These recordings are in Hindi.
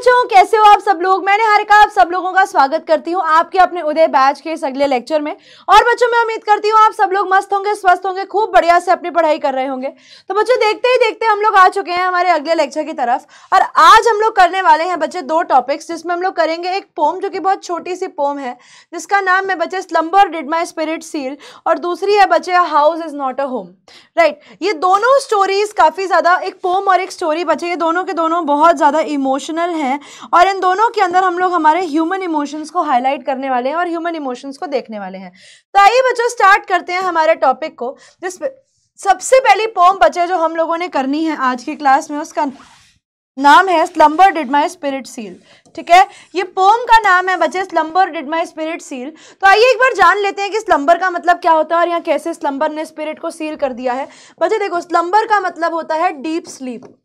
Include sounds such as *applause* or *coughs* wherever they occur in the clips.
बच्चों कैसे हो आप सब लोग मैंने हारिका आप सब लोगों का स्वागत करती हूँ आपके अपने उदय बैच के इस अगले लेक्चर में और बच्चों मैं उम्मीद करती हूँ आप सब लोग मस्त होंगे स्वस्थ होंगे खूब बढ़िया से अपनी पढ़ाई कर रहे होंगे तो बच्चों देखते ही देखते हम लोग आ चुके हैं हमारे अगले लेक्चर की तरफ और आज हम लोग करने वाले हैं बच्चे दो टॉपिक्स जिसमें हम लोग करेंगे एक पोम जो कि बहुत छोटी सी पोम है जिसका नाम है बच्चे slumber did my spirit seal और दूसरी है बच्चे house is not a home right ये दोनों स्टोरीज़ काफ़ी ज़्यादा एक पोम और एक स्टोरी बच्चे ये दोनों के दोनों बहुत ज़्यादा इमोशनल हैं हैं और इन दोनों के अंदर हम लोग हमारे ह्यूमन इमोशंस को हाईलाइट करने वाले हैं और ह्यूमन इमोशंस को देखने वाले हैं तो आइए बच्चों स्टार्ट करते हैं हमारे टॉपिक को जिस सबसे पहली पोम बच्चे जो हम लोगों ने करनी है आज की क्लास में उसका नाम है slumber did my spirit seal ठीक है ये पोम का नाम है बच्चे slumber did my spirit seal तो आइए एक बार जान लेते हैं कि स्लम्बर का मतलब क्या होता है और यहाँ कैसे स्लम्बर ने स्पिरिट को सील कर दिया है बच्चे देखो स्लम्बर का मतलब होता है डीप स्लीप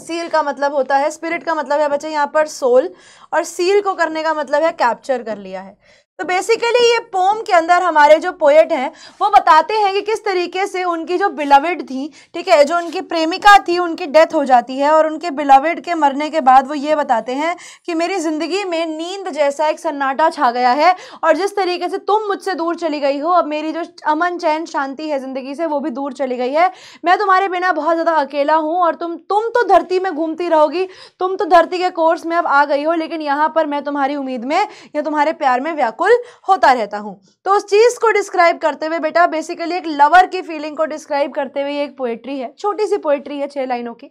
सील का मतलब होता है स्पिरिट का मतलब है बच्चे यहाँ पर सोल और सील को करने का मतलब है कैप्चर कर लिया है तो बेसिकली ये पोम के अंदर हमारे जो पोएट हैं वो बताते हैं कि किस तरीके से उनकी जो बिलविड थी ठीक है जो उनकी प्रेमिका थी उनकी डेथ हो जाती है और उनके बिलविड के मरने के बाद वो ये बताते हैं कि मेरी ज़िंदगी में नींद जैसा एक सन्नाटा छा गया है और जिस तरीके से तुम मुझसे दूर चली गई हो अब मेरी जो अमन चैन शांति है ज़िंदगी से वो भी दूर चली गई है मैं तुम्हारे बिना बहुत ज़्यादा अकेला हूँ और तुम तुम तो धरती में घूमती रहोगी तुम तो धरती के कोर्स में अब आ गई हो लेकिन यहाँ पर मैं तुम्हारी उम्मीद में या तुम्हारे प्यार में व्याकुल फुल होता रहता हूँ तो उस चीज़ को डिस्क्राइब करते हुए बेटा बेसिकली एक लवर की फीलिंग को डिस्क्राइब करते हुए एक पोएट्री है छोटी सी पोएट्री है छः लाइनों की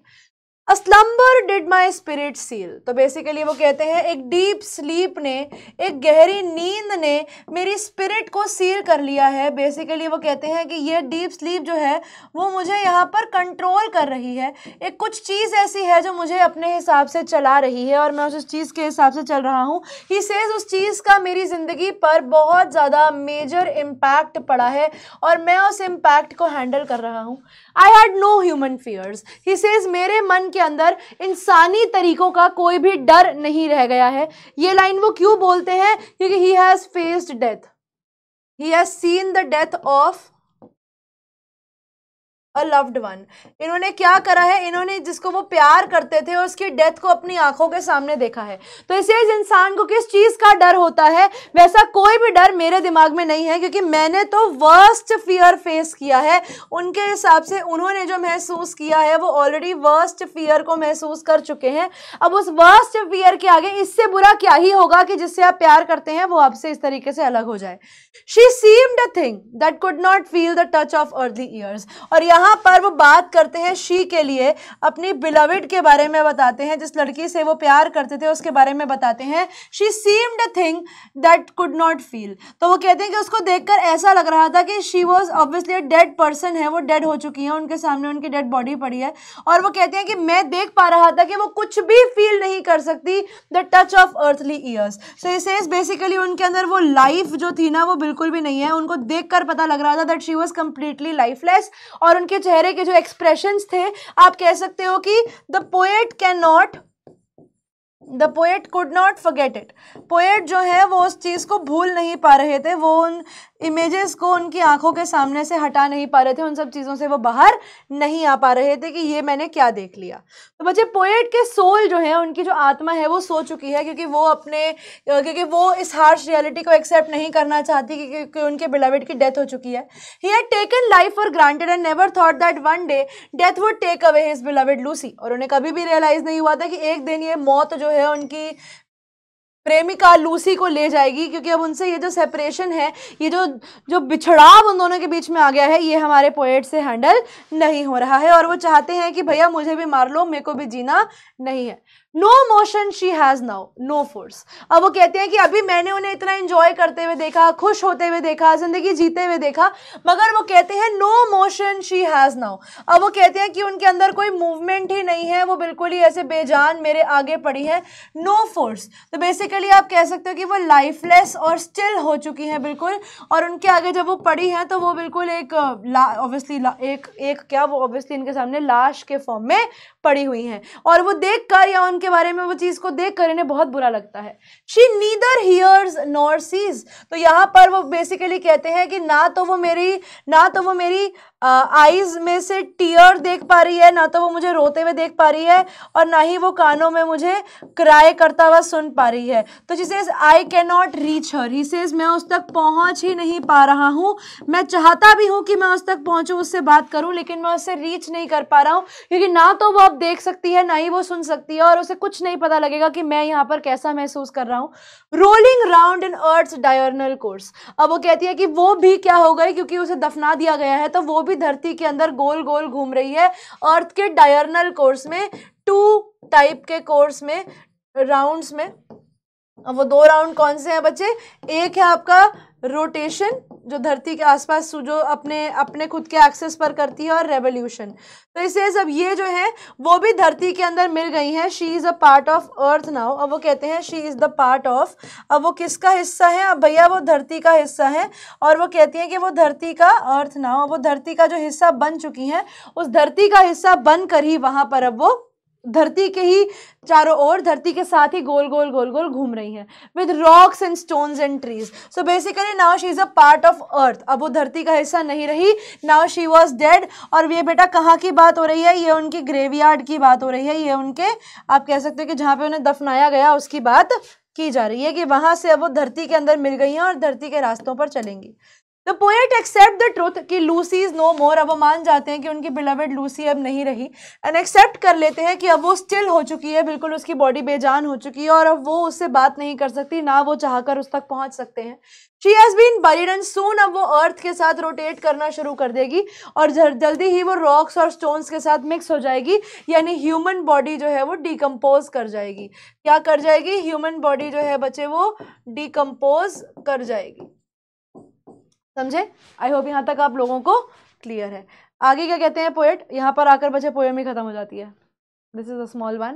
a slumber did my spirit seal तो बेसिकली वो कहते हैं एक डीप स्लीप ने एक गहरी नींद ने मेरी स्पिरिट को सील कर लिया है बेसिकली वो कहते हैं कि ये डीप स्लीप जो है वो मुझे यहाँ पर कंट्रोल कर रही है एक कुछ चीज़ ऐसी है जो मुझे अपने हिसाब से चला रही है और मैं उस चीज़ के हिसाब से चल रहा हूँ ही सेज उस चीज़ का मेरी ज़िंदगी पर बहुत ज़्यादा मेजर इम्पैक्ट पड़ा है और मैं उस इम्पैक्ट को हैंडल कर रहा हूँ I had no human fears he says मेरे मन के अंदर इंसानी तरीकों का कोई भी डर नहीं रह गया है ये लाइन वो क्यों बोलते हैं क्योंकि he has faced death he has seen the death of a loved one इन्होंने क्या करा है इन्होंने जिसको वो प्यार करते थे और उसकी डेथ को अपनी आंखों के सामने देखा है तो इसे इस इंसान को किस चीज़ का डर होता है वैसा कोई भी डर मेरे दिमाग में नहीं है क्योंकि मैंने तो वर्स्ट फियर फेस किया है उनके हिसाब से उन्होंने जो महसूस किया है वो ऑलरेडी वर्स्ट फियर को महसूस कर चुके हैं अब उस वर्स्ट फियर के आगे इससे बुरा क्या ही होगा कि जिससे आप प्यार करते हैं वो आपसे इस तरीके से अलग हो जाए she seemed a thing that could not feel the touch of early years और यहाँ यहाँ पर वो बात करते हैं शी के लिए अपनी बिलविड के बारे में बताते हैं जिस लड़की से वो प्यार करते थे उसके बारे में बताते हैं she seemed a thing that could not feel तो वो कहते हैं कि उसको देखकर ऐसा लग रहा था कि she was obviously dead person है वो डेड हो चुकी हैं उनके सामने उनकी डेड बॉडी पड़ी है और वो कहते हैं कि मैं देख पा रहा था कि वो कुछ भी फील नहीं कर सकती the touch of earthly years so इस बेसिकली उनके अंदर वो लाइफ जो थी ना वो बिल्कुल भी नहीं है उनको देख कर पता लग रहा था that she was completely lifeless और उनके उनके चेहरे के जो एक्सप्रेशन थे आप कह सकते हो कि the poet can not the poet could not forget it poet जो है वो उस चीज़ को भूल नहीं पा रहे थे वो उन इमेजेस को उनकी आंखों के सामने से हटा नहीं पा रहे थे उन सब चीज़ों से वो बाहर नहीं आ पा रहे थे कि ये मैंने क्या देख लिया तो बच्चे पोएट के सोल जो है उनकी जो आत्मा है वो सो चुकी है क्योंकि वो अपने क्योंकि वो इस हार्श रियलिटी को एक्सेप्ट नहीं करना चाहती क्योंकि उनके बिलावेड की डेथ हो चुकी है he had taken life for granted and never thought that one day death would take away his beloved Lucy और उन्हें कभी भी रियलाइज़ नहीं हुआ था कि एक दिन ये मौत जो है उनकी प्रेमिका लूसी को ले जाएगी क्योंकि अब उनसे ये जो सेपरेशन है ये जो जो बिछड़ाव उन दोनों के बीच में आ गया है ये हमारे पोएट से हैंडल नहीं हो रहा है और वो चाहते हैं कि भैया मुझे भी मार लो मेरे को भी जीना नहीं है no motion she has now no force अब वो कहते हैं कि अभी मैंने उन्हें इतना इन्जॉय करते हुए देखा खुश होते हुए देखा ज़िंदगी जीते हुए देखा मगर वो कहते हैं no motion she has now अब वो कहते हैं कि उनके अंदर कोई मूवमेंट ही नहीं है वो बिल्कुल ही ऐसे बेजान मेरे आगे पड़ी है नो फोर्स तो बेसिकली आप कह सकते हो कि वो लाइफलेस और स्टिल हो चुकी हैं बिल्कुल और उनके आगे जब वो पड़ी हैं तो वो बिल्कुल एक ऑब्वियसली uh, एक एक क्या वो ऑब्वियसली इनके सामने लाश के फॉर्म में पड़ी हुई हैं और वो देख कर या उनके बारे में वो चीज़ को देख कर इन्हें बहुत बुरा लगता है she neither hears nor sees तो यहाँ पर वो बेसिकली कहते हैं कि ना तो वो मेरी ना तो वो मेरी आईज में से टीयर देख पा रही है ना तो वो मुझे रोते हुए देख पा रही है और ना ही वो कानों में मुझे क्राई करता हुआ सुन पा रही है तो जिसे I can not reach her he says मैं उस तक पहुंच ही नहीं पा रहा हूँ मैं चाहता भी हूँ कि मैं उस तक पहुंचू उससे बात करूँ लेकिन मैं उससे रीच नहीं कर पा रहा हूँ क्योंकि ना तो वो अब देख सकती है ना ही वो सुन सकती है और उसे कुछ नहीं पता लगेगा कि मैं यहाँ पर कैसा महसूस कर रहा हूँ rolling round in earth diurnal course अब वो कहती है कि वो भी क्या हो गई क्योंकि उसे दफना दिया गया है तो वो भी धरती के अंदर गोल गोल घूम रही है अर्थ के डायरनल कोर्स में टू टाइप के कोर्स में राउंड्स में अब वो दो राउंड कौन से हैं बच्चे एक है आपका रोटेशन जो धरती के आसपास जो अपने अपने खुद के एक्सेस पर करती है और रेवोल्यूशन तो इसलिए सब ये जो है वो भी धरती के अंदर मिल गई हैं she is a part of earth now अब वो कहते हैं she is the part of अब वो किसका हिस्सा है अब भैया वो धरती का हिस्सा है और वो कहती हैं कि वो धरती का अर्थ नाउ वो धरती का जो हिस्सा बन चुकी हैं उस धरती का हिस्सा बन ही वहाँ पर अब वो धरती के ही चारों ओर धरती के साथ ही गोल गोल गोल गोल घूम रही हैं with rocks and stones and trees so basically now she is a part of earth अब वो धरती का हिस्सा नहीं रही नाउ शी वॉज डेड और ये बेटा कहाँ की बात हो रही है ये उनकी ग्रेवयार्ड की बात हो रही है ये उनके आप कह सकते हो कि जहाँ पे उन्हें दफनाया गया उसकी बात की जा रही है कि वहाँ से अब वो धरती के अंदर मिल गई हैं और धरती के रास्तों पर चलेंगी the poet accept the truth कि लूसी इज़ नो मोर अब वो मान जाते हैं कि उनकी बिलावेड लूसी अब नहीं रही एंड एक्सेप्ट कर लेते हैं कि अब वो स्टिल हो चुकी है बिल्कुल उसकी बॉडी बेजान हो चुकी है और अब वो उससे बात नहीं कर सकती ना वो चाह कर उस तक पहुंच सकते हैं she has been buried and soon अब वो अर्थ के साथ रोटेट करना शुरू कर देगी और जल्दी ही वो रॉक्स और स्टोन्स के साथ मिक्स हो जाएगी यानी ह्यूमन बॉडी जो है वो डिकम्पोज कर जाएगी क्या कर जाएगी ह्यूमन बॉडी जो है बच्चे वो डिकम्पोज कर जाएगी समझे आई होप यहाँ तक आप लोगों को क्लियर है आगे क्या कहते हैं पोएट यहाँ पर आकर बचे पोएम ही खत्म हो जाती है this is a small one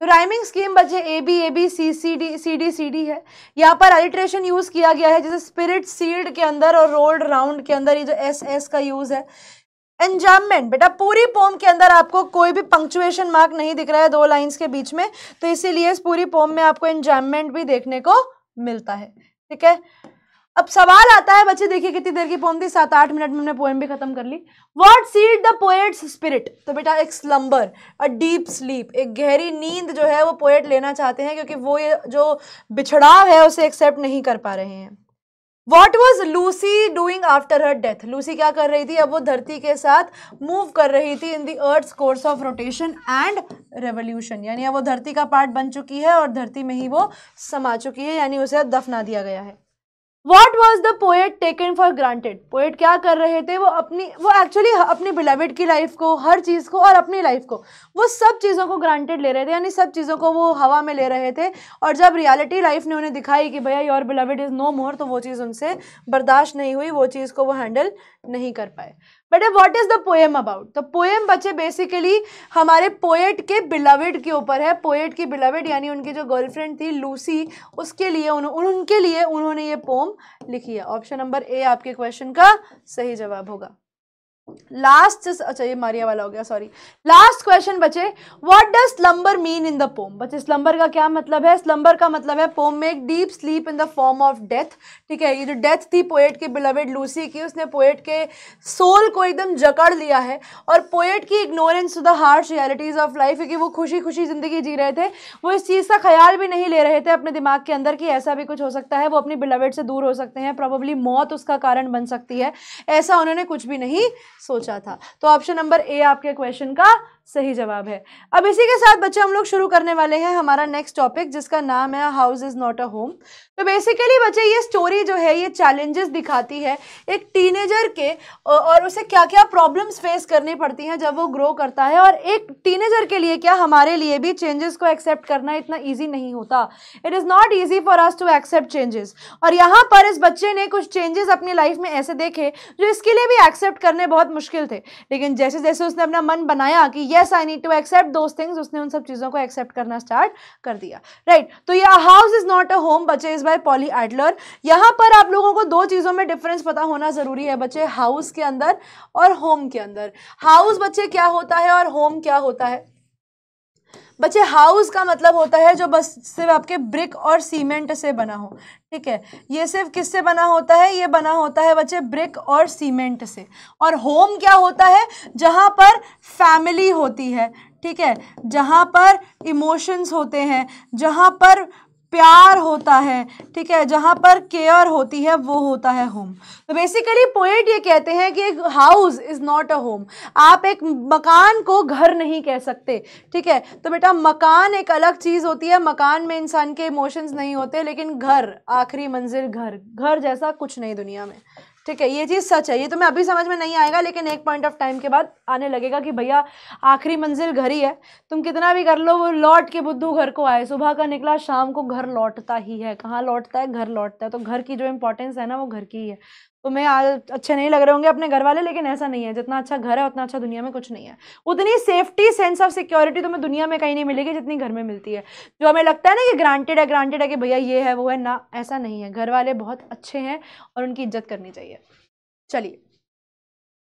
तो राइमिंग स्कीम बच्चे A B A B C C D C D C D है यहाँ पर अल्ट्रेशन यूज़ किया गया है जैसे स्पिरिट सील्ड के अंदर और रोल्ड राउंड के अंदर ये जो एस एस का यूज़ है एंजामेंट बेटा पूरी पोम के अंदर आपको कोई भी पंक्चुएशन मार्क नहीं दिख रहा है दो लाइन्स के बीच में तो इसीलिए इस पूरी पोम में आपको एंजामेंट भी देखने को मिलता है ठीक है अब सवाल आता है बच्चे देखिए कितनी देर की पोम थी सात आठ मिनट में हमने पोएम भी खत्म कर ली what seed the poet's spirit तो बेटा एक स्लम्बर अ डीप स्लीप एक गहरी नींद जो है वो पोएट लेना चाहते हैं क्योंकि वो ये जो बिछड़ाव है उसे एक्सेप्ट नहीं कर पा रहे हैं what was Lucy doing after her death Lucy क्या कर रही थी अब वो धरती के साथ मूव कर रही थी in the earth course of rotation and revolution यानी अब वो धरती का पार्ट बन चुकी है और धरती में ही वो समा चुकी है यानी उसे दफना दिया गया है what was the poet taken for granted poet क्या कर रहे थे वो अपनी वो एक्चुअली अपनी बिलेविड की लाइफ को हर चीज़ को और अपनी लाइफ को वो सब चीज़ों को ग्रांटेड ले रहे थे यानी सब चीज़ों को वो हवा में ले रहे थे और जब रियलिटी लाइफ ने उन्हें दिखाई कि भैया your beloved is no more तो वो चीज़ उनसे बर्दाश्त नहीं हुई वो चीज़ को वो हैंडल नहीं कर पाए बेटा what is the poem about the poem बच्चे बेसिकली हमारे पोएट के बिलावेड के ऊपर है पोएट की बिलावेड यानी उनकी जो गर्लफ्रेंड थी लूसी उसके लिए उन, उनके लिए उन्होंने ये पोम लिखी है ऑप्शन नंबर ए आपके क्वेश्चन का सही जवाब होगा लास्ट अच्छा ये मारिया वाला हो गया सॉरी लास्ट क्वेश्चन बचे what does slumber mean in the poem बच्चे स्लम्बर का क्या मतलब है स्लम्बर का मतलब है पोम में एक deep sleep in the form of death ठीक है ये जो डेथ थी पोएट के बिलवेड लूसी की उसने पोएट के सोल को एकदम जकड़ लिया है और पोएट की ignorance to the hard realities of life क्योंकि वो खुशी खुशी ज़िंदगी जी रहे थे वो इस चीज़ का ख्याल भी नहीं ले रहे थे अपने दिमाग के अंदर कि ऐसा भी कुछ हो सकता है वो अपनी बिलवेड से दूर हो सकते हैं प्रॉबली मौत उसका कारण बन सकती है ऐसा उन्होंने कुछ भी नहीं सोचा था तो ऑप्शन नंबर ए आपके क्वेश्चन का सही जवाब है अब इसी के साथ बच्चे हम लोग शुरू करने वाले हैं हमारा नेक्स्ट टॉपिक जिसका नाम है house is not a home तो बेसिकली बच्चे ये स्टोरी जो है ये चैलेंजेस दिखाती है एक टीनेजर के और उसे क्या क्या प्रॉब्लम्स फेस करनी पड़ती हैं जब वो ग्रो करता है और एक टीनेजर के लिए क्या हमारे लिए भी चेंजेस को एक्सेप्ट करना इतना ईजी नहीं होता it is not easy for us to accept changes और यहाँ पर इस बच्चे ने कुछ चेंजेस अपनी लाइफ में ऐसे देखे जो इसके लिए भी एक्सेप्ट करने बहुत मुश्किल थे लेकिन जैसे जैसे उसने अपना मन बनाया कि yes I need to accept those things उसने उन सब चीज़ों को एक्सेप्ट करना स्टार्ट कर दिया राइट right. तो यह house is not a home बचे इज़ बाय पॉली एडलर यहाँ पर आप लोगों को दो चीज़ों में डिफरेंस पता होना ज़रूरी है बच्चे हाउस के अंदर और होम के अंदर हाउस बच्चे क्या होता है और होम क्या होता है बच्चे हाउस का मतलब होता है जो बस सिर्फ आपके ब्रिक और सीमेंट से बना हो ठीक है ये सिर्फ किससे बना होता है ये बना होता है बच्चे ब्रिक और सीमेंट से और होम क्या होता है जहाँ पर फैमिली होती है ठीक है जहाँ पर इमोशंस होते हैं जहाँ पर प्यार होता है ठीक है जहाँ पर केयर होती है वो होता है होम तो बेसिकली पोएट ये कहते हैं कि एक house is not a home आप एक मकान को घर नहीं कह सकते ठीक है तो बेटा मकान एक अलग चीज़ होती है मकान में इंसान के इमोशंस नहीं होते लेकिन घर आखिरी मंजिल घर घर जैसा कुछ नहीं दुनिया में ठीक है ये चीज़ सच है ये तुम्हें तो अभी समझ में नहीं आएगा लेकिन एक पॉइंट ऑफ टाइम के बाद आने लगेगा कि भैया आखिरी मंजिल घर ही है तुम कितना भी कर लो वो लौट के बुद्धू घर को आए सुबह का निकला शाम को घर लौटता ही है कहाँ लौटता है घर लौटता है तो घर की जो इंपॉर्टेंस है ना वो घर की ही है तुम्हें तो आज अच्छे नहीं लग रहे होंगे अपने घर वाले लेकिन ऐसा नहीं है जितना अच्छा घर है उतना अच्छा दुनिया में कुछ नहीं है उतनी सेफ्टी सेंस ऑफ सिक्योरिटी तुम्हें दुनिया में कहीं नहीं मिलेगी जितनी घर में मिलती है जो हमें लगता है ना कि ग्रांटेड है ग्रांटेड है कि भैया ये है वो है ना ऐसा नहीं है घर वाले बहुत अच्छे हैं और उनकी इज्जत करनी चाहिए चलिए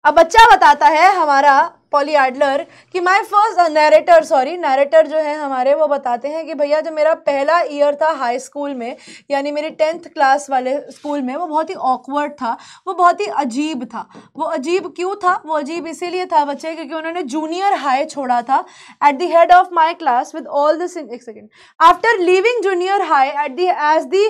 अब बच्चा बताता है हमारा पॉली एडलर कि my first narrator sorry narrator जो है हमारे वो बताते हैं कि भैया जो मेरा पहला ईयर था हाई स्कूल में यानी मेरी टेंथ क्लास वाले स्कूल में वो बहुत ही ऑकवर्ड था वो बहुत ही अजीब था वो अजीब क्यों था वो अजीब इसीलिए था बच्चे क्योंकि उन्होंने जूनियर हाई छोड़ा था at the head of my class with all this एक second after living junior high at the age the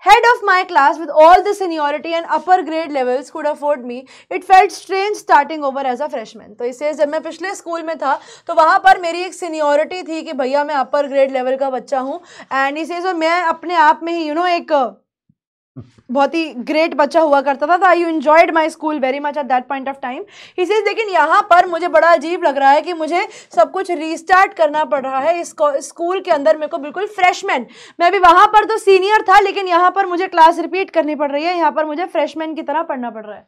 Head of my class with all the seniority and upper grade levels could afford me. It felt strange starting over as a freshman. तो इसे जब मैं पिछले स्कूल में था तो वहाँ पर मेरी एक सीनियोरिटी थी कि भैया मैं अपर ग्रेड लेवल का बच्चा हूँ एंड इसे जो मैं main apne aap mein hi you know ek uh, बहुत ही ग्रेट बच्चा हुआ करता था I you enjoyed my school very much at that point of time इसे लेकिन यहाँ पर मुझे बड़ा अजीब लग रहा है कि मुझे सब कुछ रीस्टार्ट करना पड़ रहा है इस स्कूल के अंदर मेरे को बिल्कुल फ्रेशमैन मैं भी वहाँ पर तो सीनियर था लेकिन यहाँ पर मुझे क्लास रिपीट करनी पड़ रही है यहाँ पर मुझे फ्रेशमैन की तरह पढ़ना पड़ रहा है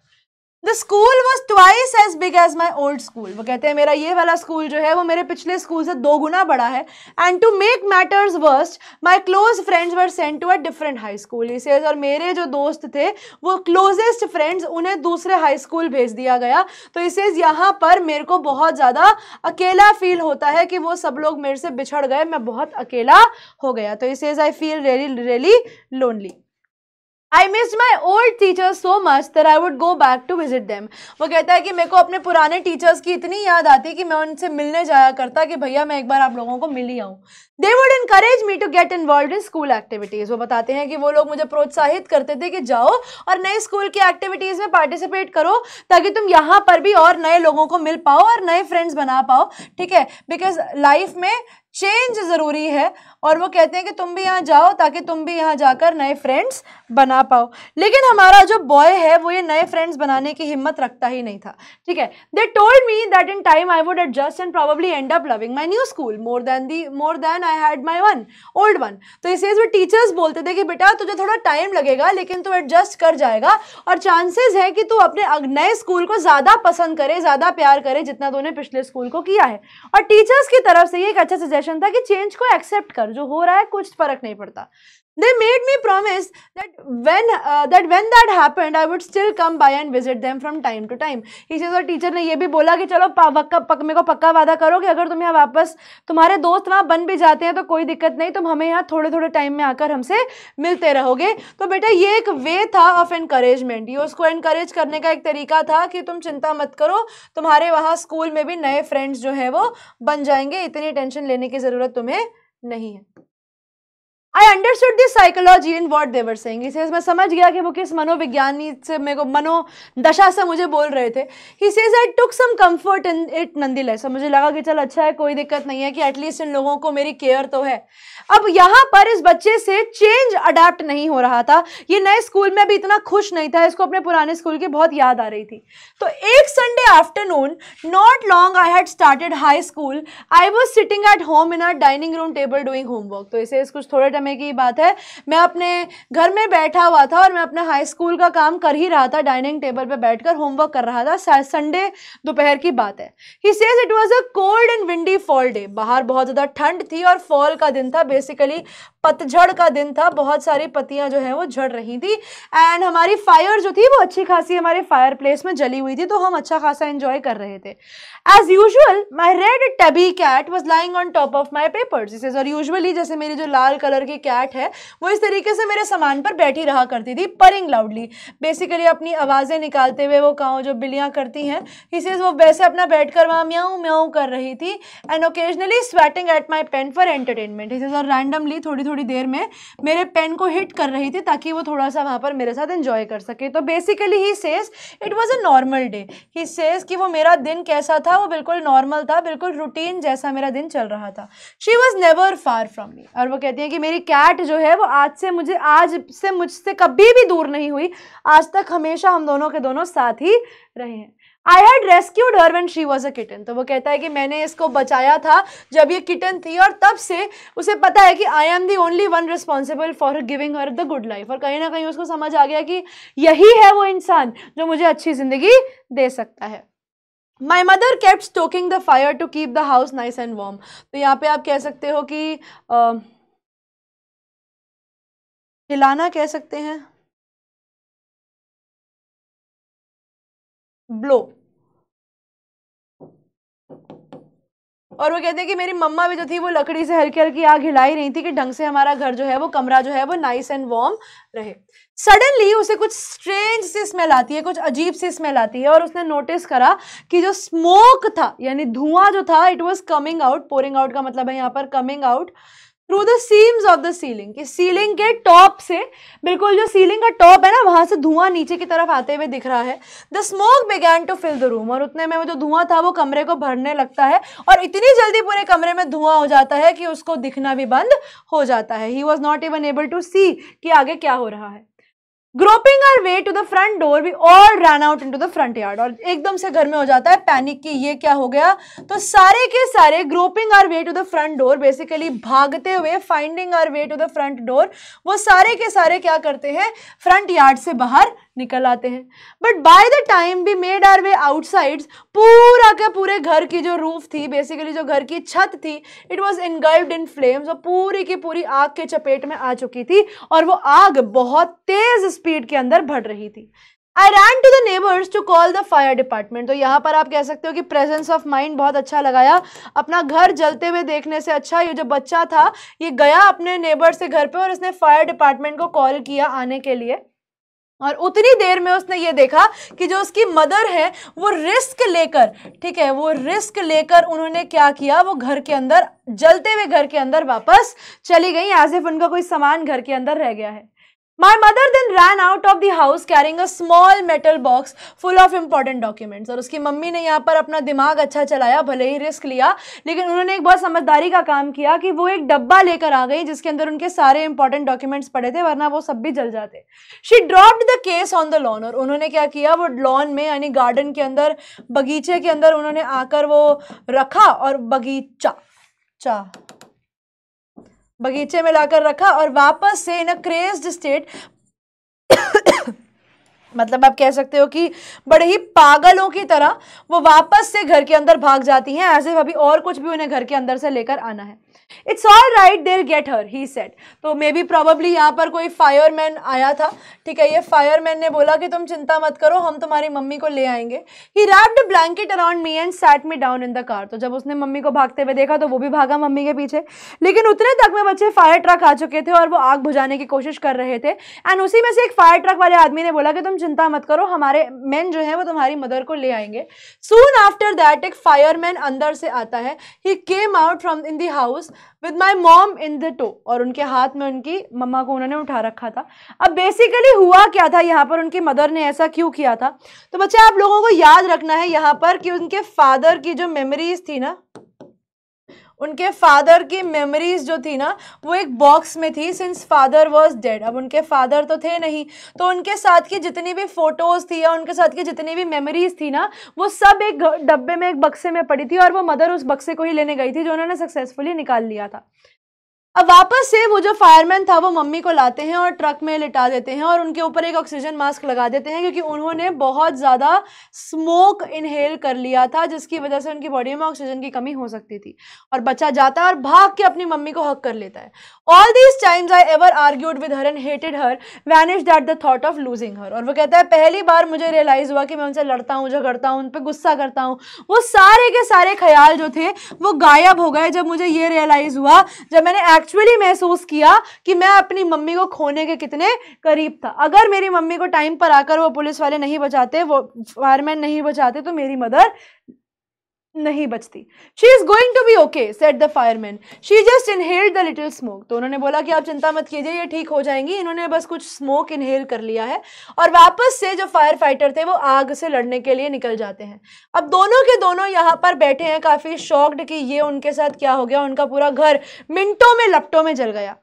the school was twice as big as my old school वो कहते हैं मेरा ये वाला स्कूल जो है वो मेरे पिछले स्कूल से दो गुना बड़ा है and to make matters worst my close friends were sent to a different high school इसेज और मेरे जो दोस्त थे वो क्लोजेस्ट फ्रेंड्स उन्हें दूसरे हाई स्कूल भेज दिया गया तो इसेज यहाँ पर मेरे को बहुत ज़्यादा अकेला फील होता है कि वो सब लोग मेरे से बिछड़ गए मैं बहुत अकेला हो गया तो he says I feel really really lonely I missed my old teachers so much that I would go back to visit them. वो कहता है कि मेरे को अपने पुराने टीचर्स की इतनी याद आती कि मैं उनसे मिलने जाया करता कि भैया मैं एक बार आप लोगों को मिल ही आऊँ they would encourage me to get involve in school activities वो बताते हैं कि वो लोग मुझे प्रोत्साहित करते थे कि जाओ और नए स्कूल की एक्टिविटीज़ में पार्टिसिपेट करो ताकि तुम यहाँ पर भी और नए लोगों को मिल पाओ और नए फ्रेंड्स बना पाओ ठीक है बिकॉज लाइफ में चेंज ज़रूरी है और वो कहते हैं कि तुम भी यहाँ जाओ ताकि तुम भी यहाँ जाकर नए फ्रेंड्स बना पाओ लेकिन हमारा जो बॉय है वो ये नए फ्रेंड्स बनाने की हिम्मत रखता ही नहीं था ठीक है they told me that in time I would adjust and probably end up loving my new school more than the more than I had my one old one तो इसलिए वो टीचर्स बोलते थे कि बेटा तुझे थोड़ा टाइम लगेगा लेकिन तू एडजस्ट कर जाएगा और चांसेस है कि तू अपने नए स्कूल को ज़्यादा पसंद करे ज़्यादा प्यार करे जितना तूने पिछले स्कूल को किया है और टीचर्स की तरफ से ये एक अच्छा सजेशन डिस्कशन था कि चेंज को एक्सेप्ट कर जो हो रहा है कुछ फर्क नहीं पड़ता they made me promise that when uh, that when that happened i would still come by and visit them from time to time इसी और टीचर ने ये भी बोला कि चलो पक्का पक, मेरे को पक्का वादा करो कि अगर तुम यहाँ वापस तुम्हारे दोस्त वहाँ बन भी जाते हैं तो कोई दिक्कत नहीं तुम हमें यहाँ थोड़े थोड़े टाइम में आकर हमसे मिलते रहोगे तो बेटा ये एक वे था ऑफ इनक्रेजमेंट ये उसको इनक्रेज करने का एक तरीका था कि तुम चिंता मत करो तुम्हारे वहाँ स्कूल में भी नए फ्रेंड्स जो हैं वो बन जाएंगे इतनी टेंशन लेने की ज़रूरत तुम्हें नहीं है I understood understood psychology in what they were saying. He says, मैं समझ गया कि वो किस मनोविज्ञानी से मेरे को मनोदशा से मुझे बोल रहे थे He says, I took some comfort in it nonetheless मुझे लगा कि चल अच्छा है कोई दिक्कत नहीं है कि एटलीस्ट इन लोगों को मेरी केयर तो है अब यहाँ पर इस बच्चे से चेंज अडेप्ट नहीं हो रहा था ये नए स्कूल में अभी इतना खुश नहीं था इसको अपने पुराने स्कूल की बहुत याद आ रही थी तो एक Sunday afternoon not long I had started high school I was sitting at home in our dining room table doing homework तो इसे कुछ थोड़े समय की बात है मैं अपने घर में बैठा हुआ था और मैं अपना हाई स्कूल का काम कर ही रहा था डाइनिंग टेबल पर बैठकर होमवर्क कर रहा था संडे दोपहर की बात है he says it was a cold and windy fall day बाहर बहुत ज़्यादा ठंड थी और फॉल का दिन था बेसिकली पतझड़ का दिन था बहुत सारी पत्तियां जो है वो झड़ रही थी एंड हमारी फायर जो थी वो अच्छी खासी हमारे फायर प्लेस में जली हुई थी तो हम अच्छा खासा इंजॉय कर रहे थे as usual my red tubby cat was lying on top of my paper इसे और यूजली जैसे मेरी जो लाल कलर की कैट है वो इस तरीके से मेरे सामान पर बैठी रहा करती थी परिंग लाउडली बेसिकली अपनी आवाज़ें निकालते हुए वो काओ जो बिल्लियाँ करती हैं इसे वो वैसे अपना बैठ कर वहाँ म्याऊ म्याऊ कर रही थी and occasionally swatting at my pen for entertainment he says और रैंडमली थोड़ी थोड़ी देर में मेरे पेन को हिट कर रही थी ताकि वो थोड़ा सा वहाँ पर मेरे साथ इन्जॉय कर सके तो basically he says it was a normal day he says कि वो मेरा दिन कैसा था वो बिल्कुल नॉर्मल था बिल्कुल रूटीन जैसा मेरा दिन चल रहा था she was never far from me और वो कहती हैं कि मेरी कैट जो है वो आज से मुझे आज से मुझसे कभी भी दूर नहीं हुई आज तक हमेशा हम दोनों के दोनों साथ ही रहे हैं I had rescued her when she was a kitten तो वो कहता है कि मैंने इसको बचाया था जब ये किटन थी और तब से उसे पता है कि I am the only one responsible for giving her the good life और कहीं ना कहीं उसको समझ आ गया कि यही है वो इंसान जो मुझे अच्छी ज़िंदगी दे सकता है my mother keeps stoking the fire to keep the house nice and warm तो यहाँ पे आप कह सकते हो कि हिलाना कह सकते हैं ब्लो और वो कहते हैं कि मेरी मम्मा भी जो थी वो लकड़ी से हल्की हल्की आग हिला ही रही थी कि ढंग से हमारा घर जो है वो कमरा जो है वो नाइस एंड वार्म रहे सडनली उसे कुछ स्ट्रेंज सी स्मेल आती है कुछ अजीब सी स्मेल आती है और उसने नोटिस करा कि जो स्मोक था यानी धुआं जो था it was coming out pouring out का मतलब है यहाँ पर coming out through the seams of the ceiling कि सीलिंग के टॉप से बिल्कुल जो सीलिंग का टॉप है ना वहाँ से धुआं नीचे की तरफ आते हुए दिख रहा है the smoke began to fill the room और उतने में वो जो धुआं था वो कमरे को भरने लगता है और इतनी जल्दी पूरे कमरे में धुआं हो जाता है कि उसको दिखना भी बंद हो जाता है he was not even able to see कि आगे क्या हो रहा है groping our way to the front door we all ran out into the front yard और एकदम से घर में हो जाता है पैनिक की ये क्या हो गया तो सारे के सारे groping our way to the front door basically भागते हुए finding our way to the front door वो सारे के सारे क्या करते हैं फ्रंट यार्ड से बाहर निकल आते हैं but by the time we made our way outsides पूरा के पूरे घर की जो रूफ थी बेसिकली जो घर की छत थी it was engulf in flames और पूरी की पूरी आग के चपेट में आ चुकी थी और वो आग बहुत तेज स्पीड के अंदर बढ़ रही थी I ran to the neighbours to call the fire department तो यहाँ पर आप कह सकते हो कि प्रेजेंस ऑफ माइंड बहुत अच्छा लगाया अपना घर जलते हुए देखने से अच्छा ये जो बच्चा था ये गया अपने नेबर से घर पे और इसने फायर डिपार्टमेंट को कॉल किया आने के लिए और उतनी देर में उसने ये देखा कि जो उसकी मदर है वो रिस्क लेकर ठीक है वो रिस्क लेकर उन्होंने क्या किया वो घर के अंदर जलते हुए घर के अंदर वापस चली गई एज इफ उनका कोई सामान घर के अंदर रह गया है My mother then ran out of the house carrying a small metal box full of important documents. और उसकी मम्मी ने यहाँ पर अपना दिमाग अच्छा चलाया भले ही रिस्क लिया लेकिन उन्होंने एक बहुत समझदारी का काम किया कि वो एक डब्बा लेकर आ गई जिसके अंदर उनके सारे इंपॉर्टेंट डॉक्यूमेंट्स पड़े थे वरना वो सब भी जल जाते she dropped the case on the lawn और उन्होंने क्या किया वो लॉन में यानी गार्डन के अंदर बगीचे के अंदर उन्होंने आकर वो रखा और बगीचा चा बगीचे में लाकर रखा और वापस से इन अ क्रेज स्टेट *coughs* मतलब आप कह सकते हो कि बड़े ही पागलों की तरह वो वापस से घर के अंदर भाग जाती हैं ऐसे अभी और कुछ भी उन्हें घर के अंदर से लेकर आना है it's all right they'll get her he said तो मे बी प्रॉबली यहाँ पर कोई फायरमैन आया था ठीक है ये फायरमैन ने बोला कि तुम चिंता मत करो हम तुम्हारी मम्मी को ले आएंगे he wrapped blanket around me and sat me down in the car तो जब उसने मम्मी को भागते हुए देखा तो वो भी भागा मम्मी के पीछे लेकिन उतने तक में बच्चे फायर ट्रक आ चुके थे और वो आग बुझाने की कोशिश कर रहे थे एंड उसी में से एक फायर ट्रक वाले आदमी ने बोला कि तुम चिंता मत करो हमारे मैन जो है वो तुम्हारी मदर को ले आएंगे सून आफ्टर दैट एक फायरमैन अंदर से आता है he came out from in the house with my mom in the tow और उनके हाथ में उनकी मम्मा को उन्होंने उठा रखा था अब बेसिकली हुआ क्या था यहाँ पर उनकी मदर ने ऐसा क्यों किया था तो बच्चे आप लोगों को याद रखना है यहाँ पर कि उनके फादर की जो मेमोरीज थी ना उनके फादर की मेमोरीज जो थी ना वो एक बॉक्स में थी सिंस फादर वॉज डेड अब उनके फादर तो थे नहीं तो उनके साथ की जितनी भी फ़ोटोज़ थी या उनके साथ की जितनी भी मेमोरीज थी ना वो सब एक डब्बे में एक बक्से में पड़ी थी और वो मदर उस बक्से को ही लेने गई थी जो उन्होंने सक्सेसफुली निकाल लिया था अब वापस से वो जो फायरमैन था वो मम्मी को लाते हैं और ट्रक में लिटा देते हैं और उनके ऊपर एक ऑक्सीजन मास्क लगा देते हैं क्योंकि उन्होंने बहुत ज़्यादा स्मोक इनहेल कर लिया था जिसकी वजह से उनकी बॉडी में ऑक्सीजन की कमी हो सकती थी और बच्चा जाता है और भाग के अपनी मम्मी को हक कर लेता है all these times I ever argued with her and hated her vanish that the thought of losing her और वो कहता है पहली बार मुझे रियलाइज़ हुआ कि मैं उनसे लड़ता हूँ झगड़ता हूँ उन पर गुस्सा करता हूँ वो सारे के सारे ख्याल जो थे वो गायब हो गए जब मुझे ये रियलाइज़ हुआ जब मैंने एक्चुअली महसूस किया कि मैं अपनी मम्मी को खोने के कितने करीब था अगर मेरी मम्मी को टाइम पर आकर वो पुलिस वाले नहीं बचाते वो फायरमैन नहीं बचाते तो मेरी मदर नहीं बचती she is going to be okay said the fireman she just inhale the little smoke तो उन्होंने बोला कि आप चिंता मत कीजिए ये ठीक हो जाएंगी इन्होंने बस कुछ स्मोक इनहेल कर लिया है और वापस से जो फायर फाइटर थे वो आग से लड़ने के लिए निकल जाते हैं अब दोनों के दोनों यहाँ पर बैठे हैं काफ़ी शॉक्ड कि ये उनके साथ क्या हो गया उनका पूरा घर मिनटों में लपटों में जल गया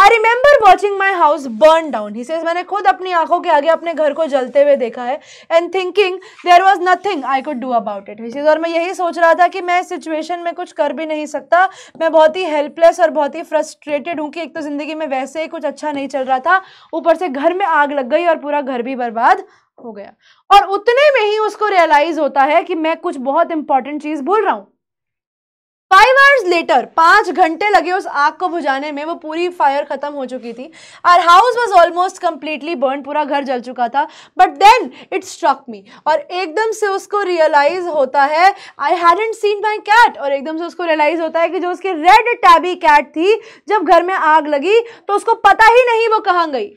I remember watching my house burn down he says मैंने खुद अपनी आंखों के आगे अपने घर को जलते हुए देखा है and thinking there was nothing I could do about it he और मैं यही सोच रहा था कि मैं इस सिचुएशन में कुछ कर भी नहीं सकता मैं बहुत ही हेल्पलेस और बहुत ही फ्रस्ट्रेटेड हूँ कि एक तो ज़िंदगी में वैसे ही कुछ अच्छा नहीं चल रहा था ऊपर से घर में आग लग गई और पूरा घर भी बर्बाद हो गया और उतने में ही उसको रियलाइज़ होता है कि मैं कुछ बहुत इंपॉर्टेंट चीज़ भूल रहा हूँ फाइव आवर्स लेटर पाँच घंटे लगे उस आग को बुझाने में वो पूरी फायर खत्म हो चुकी थी our house was almost completely burn पूरा घर जल चुका था but then it struck me और एकदम से उसको रियलाइज होता है I hadn't seen my cat और एकदम से उसको रियलाइज होता है कि जो उसकी रेड टैबी कैट थी जब घर में आग लगी तो उसको पता ही नहीं वो कहाँ गई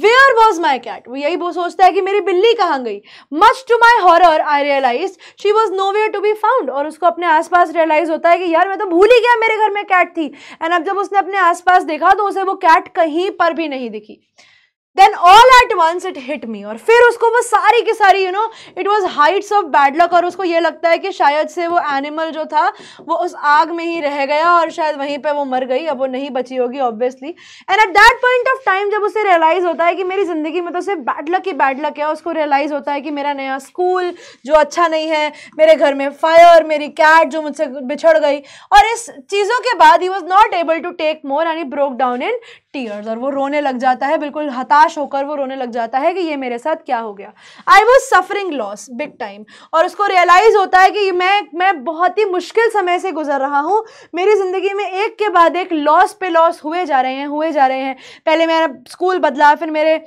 वेयर वॉज माई कैट वो यही सोचता है कि मेरी बिल्ली कहाँ गई much to my horror I realise she was nowhere to be found और उसको अपने आसपास रियलाइज होता है कि यार मैं तो भूल ही गया मेरे घर में कैट थी एंड अब जब उसने अपने आस पास देखा तो उसे वो कैट कहीं पर भी नहीं दिखी then all at once it hit me और फिर उसको वो सारी की सारी you know it was heights of bad luck और उसको ये लगता है कि शायद से वो एनिमल जो था वो उस आग में ही रह गया और शायद वहीं पर वो मर गई अब वो नहीं बची होगी obviously and at that point of time जब उसे रियलाइज़ होता है कि मेरी ज़िंदगी में तो सिर्फ बैड लक ही बैड लक है उसको रियलाइज़ होता है कि मेरा नया स्कूल जो अच्छा नहीं है मेरे घर में फायर मेरी कैट जो मुझसे बिछड़ गई और इस चीज़ों के बाद he was not able to take more and he broke down in tears और वो रोने लग जाता है बिल्कुल हताश होकर वो रोने लग जाता है कि ये मेरे साथ क्या हो गया I was suffering loss big time और उसको रियलाइज़ होता है कि मैं मैं बहुत ही मुश्किल समय से गुजर रहा हूँ मेरी ज़िंदगी में एक के बाद एक लॉस पे लॉस हुए जा रहे हैं हुए जा रहे हैं पहले मेरा स्कूल बदला फिर मेरे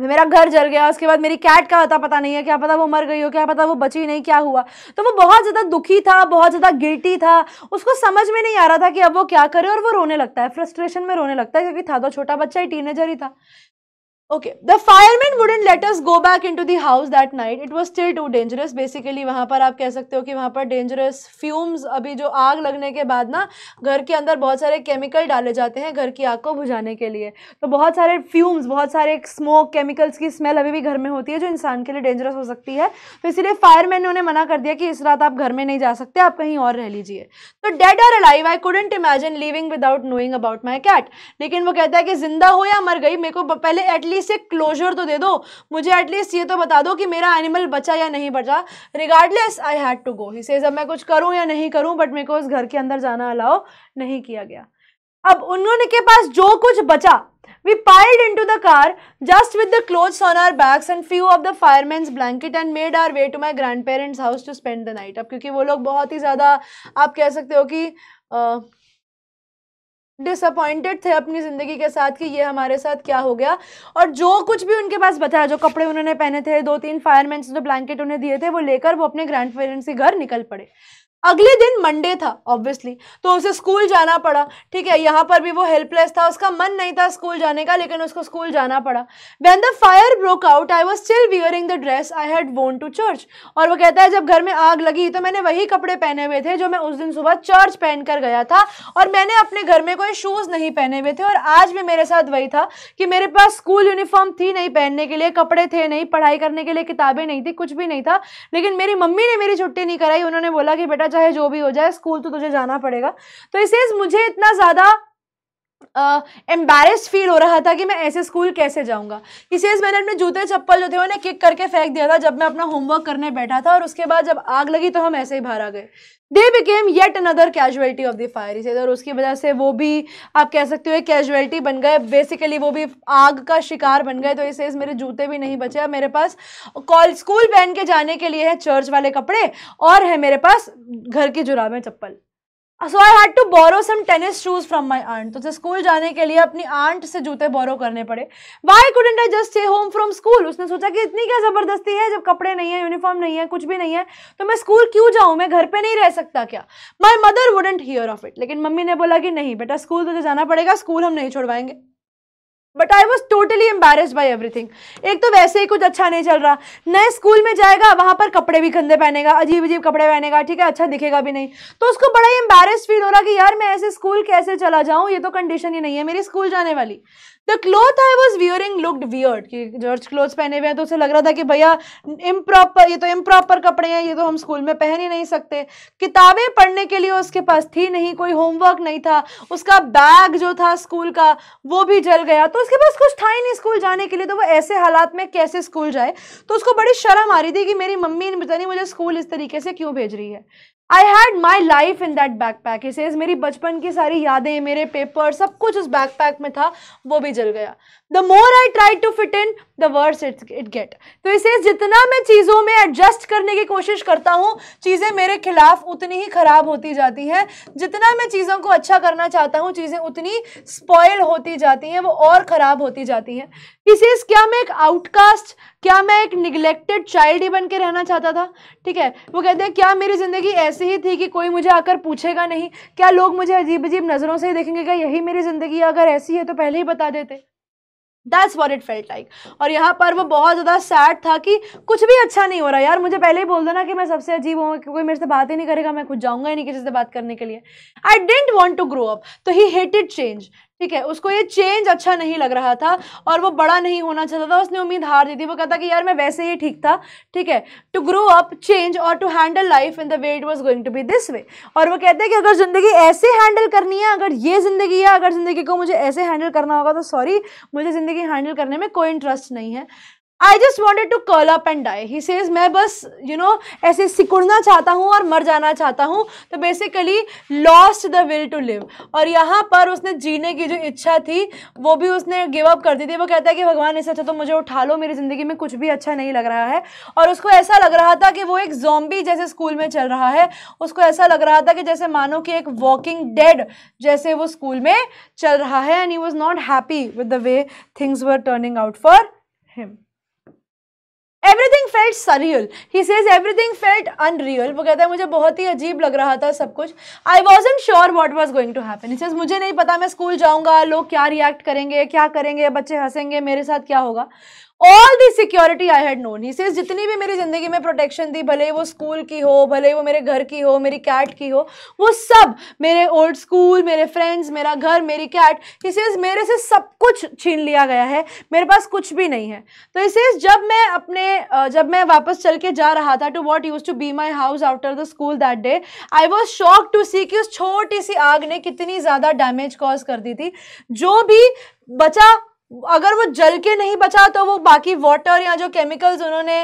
मेरा घर जल गया उसके बाद मेरी कैट का होता पता नहीं है क्या पता वो मर गई हो क्या पता वो बची नहीं क्या हुआ तो वो बहुत ज़्यादा दुखी था बहुत ज़्यादा गिल्टी था उसको समझ में नहीं आ रहा था कि अब वो क्या करे और वो रोने लगता है फ्रस्ट्रेशन में रोने लगता है क्योंकि था तो छोटा बच्चा ही टीनेजर ही था okay the fireman wouldn't let us go back into the house that night it was still too dangerous basically वहाँ पर आप कह सकते हो कि वहाँ पर डेंजरस फ्यूम्स अभी जो आग लगने के बाद ना घर के अंदर बहुत सारे केमिकल डाले जाते हैं घर की आग को बुझाने के लिए तो बहुत सारे फ्यूम्स बहुत सारे स्मोक केमिकल्स की स्मेल अभी भी घर में होती है जो इंसान के लिए डेंजरस हो सकती है तो इसीलिए फायरमैन ने उन्हें मना कर दिया कि इस रात आप घर में नहीं जा सकते आप कहीं और रह लीजिए तो डेड और alive I couldn't imagine living without knowing about my cat लेकिन वो कहता है कि जिंदा हो या मर गई मेरे को पहले एटलीस्ट एटलीस्ट एक क्लोजर तो दे दो मुझे एटलीस्ट ये तो बता दो कि मेरा एनिमल बचा या नहीं बचा regardless I had to go he says जब मैं कुछ करूँ या नहीं करूँ बट मेरे को उस घर के अंदर जाना अलाउ नहीं किया गया अब उन्होंने के पास जो कुछ बचा We piled into the car just with the clothes on our backs and few of the firemen's blanket and made our way to my grandparents' house to spend the night. अब क्योंकि वो लोग बहुत ही ज़्यादा आप कह सकते हो कि डिसअपॉइंटेड थे अपनी ज़िंदगी के साथ कि ये हमारे साथ क्या हो गया और जो कुछ भी उनके पास बताया जो कपड़े उन्होंने पहने थे दो तीन फायरमैन से जो ब्लैंकेट उन्हें दिए थे वो लेकर वो अपने ग्रैंड पेरेंट्स के घर निकल पड़े अगले दिन मंडे था ऑब्वियसली तो उसे स्कूल जाना पड़ा ठीक है यहाँ पर भी वो हेल्पलेस था उसका मन नहीं था स्कूल जाने का लेकिन उसको स्कूल जाना पड़ा when the fire broke out I was still wearing the dress I had worn to church और वो कहता है जब घर में आग लगी तो मैंने वही कपड़े पहने हुए थे जो मैं उस दिन सुबह चर्च पहन कर गया था और मैंने अपने घर में कोई शूज़ नहीं पहने हुए थे और आज भी मेरे साथ वही था कि मेरे पास स्कूल यूनिफॉर्म थी नहीं पहनने के लिए कपड़े थे नहीं पढ़ाई करने के लिए किताबें नहीं थी कुछ भी नहीं था लेकिन मेरी मम्मी ने मेरी छुट्टी नहीं कराई उन्होंने बोला कि बेटा चाहे जो भी हो जाए स्कूल तो तुझे जाना पड़ेगा तो इसे मुझे इतना ज़्यादा एम्बेस uh, फील हो रहा था कि मैं ऐसे स्कूल कैसे जाऊंगा इसे मैंने अपने जूते चप्पल जो थे उन्हें किक करके फेंक दिया था जब मैं अपना होमवर्क करने बैठा था और उसके बाद जब आग लगी तो हम ऐसे ही बाहर आ गए they became yet another casualty of the fire इसे और उसकी वजह से वो भी आप कह सकते हो कैजुअलिटी बन गए बेसिकली वो भी आग का शिकार बन गए तो इसे मेरे जूते भी नहीं बचे अब मेरे पास कॉल स्कूल पहन के जाने के लिए है चर्च वाले कपड़े और है मेरे पास घर की जुराबें चप्पल so I had to borrow some tennis shoes from my aunt तो स्कूल जाने के लिए अपनी आंट से जूते बोरो करने पड़े why couldn't I just stay home from school उसने सोचा कि इतनी क्या ज़बरदस्ती है जब कपड़े नहीं है यूनिफॉर्म नहीं है कुछ भी नहीं है तो मैं स्कूल क्यों जाऊँ मैं घर पर नहीं रह सकता क्या my mother wouldn't hear of it लेकिन मम्मी ने बोला कि नहीं बेटा स्कूल तुझे जाना पड़ेगा स्कूल हम नहीं छोड़वाएंगे but I was totally embarrassed by everything एक तो वैसे ही कुछ अच्छा नहीं चल रहा नए स्कूल में जाएगा वहाँ पर कपड़े भी गंदे पहनेगा अजीब अजीब कपड़े पहनेगा ठीक है अच्छा दिखेगा भी नहीं तो उसको बड़ा ही एम्बेरस फील हो रहा कि यार मैं ऐसे स्कूल कैसे चला जाऊँ ये तो कंडीशन ही नहीं है मेरी स्कूल जाने वाली the clothes I was wearing looked weird कि जॉर्ज क्लोथ पहने हुए हैं तो उसे लग रहा था कि भैया इम्प्रॉपर ये तो इम्प्रॉपर कपड़े हैं ये तो हम स्कूल में पहन ही नहीं सकते किताबें पढ़ने के लिए उसके पास थी नहीं कोई होमवर्क नहीं था उसका बैग जो था स्कूल का वो भी जल गया तो उसके पास कुछ था ही नहीं स्कूल जाने के लिए तो वो ऐसे हालात में कैसे स्कूल जाए तो उसको बड़ी शर्म आ रही थी कि मेरी मम्मी पता नहीं मुझे स्कूल इस तरीके से क्यों भेज रही है I had my life in that backpack ही मेरी बचपन की सारी यादें मेरे पेपर सब कुछ उस बैक पैक में था वो भी जल गया the more I try to fit in the worse it it get तो इसे जितना मैं चीज़ों में एडजस्ट करने की कोशिश करता हूँ चीज़ें मेरे खिलाफ उतनी ही ख़राब होती जाती हैं जितना मैं चीज़ों को अच्छा करना चाहता हूँ चीज़ें उतनी स्पॉयल होती जाती हैं वो और ख़राब होती जाती हैं इसे क्या मैं एक आउटकास्ट क्या मैं एक निगलेक्टेड चाइल्ड ही बन के रहना चाहता था ठीक है वो कहते हैं क्या मेरी ज़िंदगी ऐसी ही थी कि कोई मुझे आकर पूछेगा नहीं क्या लोग मुझे अजीब अजीब नज़रों से ही देखेंगे क्या यही मेरी ज़िंदगी अगर ऐसी है तो पहले ही बता देते that's what it felt like और यहाँ पर वो बहुत ज़्यादा सैड था कि कुछ भी अच्छा नहीं हो रहा यार मुझे पहले ही बोल दो ना कि मैं सबसे अजीब हूँ कोई मेरे से बात ही नहीं करेगा मैं खुद जाऊँगा ही नहीं किसी से बात करने के लिए I didn't want to grow up तो ही हेटेड चेंज ठीक है उसको ये चेंज अच्छा नहीं लग रहा था और वो बड़ा नहीं होना चाहता था उसने उम्मीद हार दी थी वो कहता कि यार मैं वैसे ही ठीक था ठीक है टू ग्रो अप चेंज और to handle life in the way it was going to be this way और वो कहते हैं कि अगर ज़िंदगी ऐसे हैंडल करनी है अगर ये ज़िंदगी है अगर ज़िंदगी को मुझे ऐसे हैंडल करना होगा तो सॉरी मुझे ज़िंदगी हैंडल करने में कोई इंटरेस्ट नहीं है I just wanted to curl up and die he says मैं बस यू you नो know, ऐसे सिकुड़ना चाहता हूँ और मर जाना चाहता हूँ तो basically lost the will to live और यहाँ पर उसने जीने की जो इच्छा थी वो भी उसने गिव अप कर दी थी वो कहता है कि भगवान इससे अच्छा तो मुझे उठा लो मेरी ज़िंदगी में कुछ भी अच्छा नहीं लग रहा है और उसको ऐसा लग रहा था कि वो एक जॉम्बी जैसे स्कूल में चल रहा है उसको ऐसा लग रहा था कि जैसे मानो कि एक वॉकिंग डेड जैसे वो स्कूल में चल रहा है and he was not happy with the way things were turning out for him everything felt surreal he says everything felt unreal वो कहता है मुझे बहुत ही अजीब लग रहा था सब कुछ I was unsure what was going to happen he says मुझे नहीं पता मैं स्कूल जाऊँगा लोग क्या रिएक्ट करेंगे क्या करेंगे बच्चे हंसेंगे मेरे साथ क्या होगा all the security I had known he says जितनी भी मेरी जिंदगी में प्रोटेक्शन थी भले वो स्कूल की हो भले वो मेरे घर की हो मेरी कैट की हो वो सब मेरे ओल्ड स्कूल मेरे फ्रेंड्स मेरा घर मेरी कैट ही सेज मेरे से सब कुछ छीन लिया गया है मेरे पास कुछ भी नहीं है तो ही सेज जब मैं अपने जब मैं वापस चल के जा रहा था to what use to be my house after the school that day I was shock to see कि उस छोटी सी आग ने कितनी ज़्यादा डैमेज कॉज कर दी थी जो भी बचा अगर वो जल के नहीं बचा तो वो बाकी वाटर या जो केमिकल्स उन्होंने